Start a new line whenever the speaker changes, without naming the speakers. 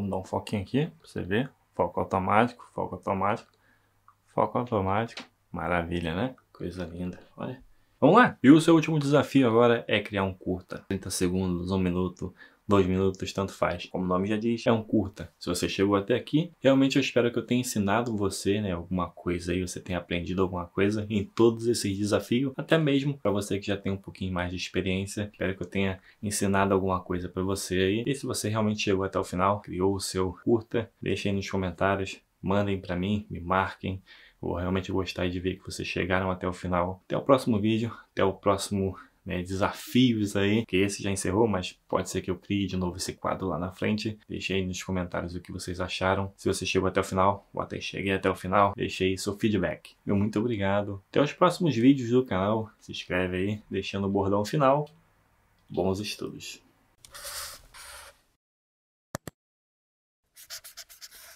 Vamos dar um foquinho aqui para você ver. Foco automático, foco automático, foco automático. Maravilha, né? Coisa linda, olha. Vamos lá! E o seu último desafio agora é criar um curta. 30 segundos, 1 minuto, dois minutos, tanto faz. Como o nome já diz, é um curta. Se você chegou até aqui, realmente eu espero que eu tenha ensinado você, né, alguma coisa aí, você tenha aprendido alguma coisa em todos esses desafios, até mesmo para você que já tem um pouquinho mais de experiência. Espero que eu tenha ensinado alguma coisa para você aí. E se você realmente chegou até o final, criou o seu curta, deixem aí nos comentários, mandem para mim, me marquem. Vou realmente gostar de ver que vocês chegaram até o final. Até o próximo vídeo, até o próximo né, desafios aí, que esse já encerrou, mas pode ser que eu crie de novo esse quadro lá na frente. Deixe aí nos comentários o que vocês acharam. Se você chegou até o final, ou até cheguei até o final, deixe aí seu feedback. Meu muito obrigado. Até os próximos vídeos do canal. Se inscreve aí, deixando o bordão final. Bons estudos.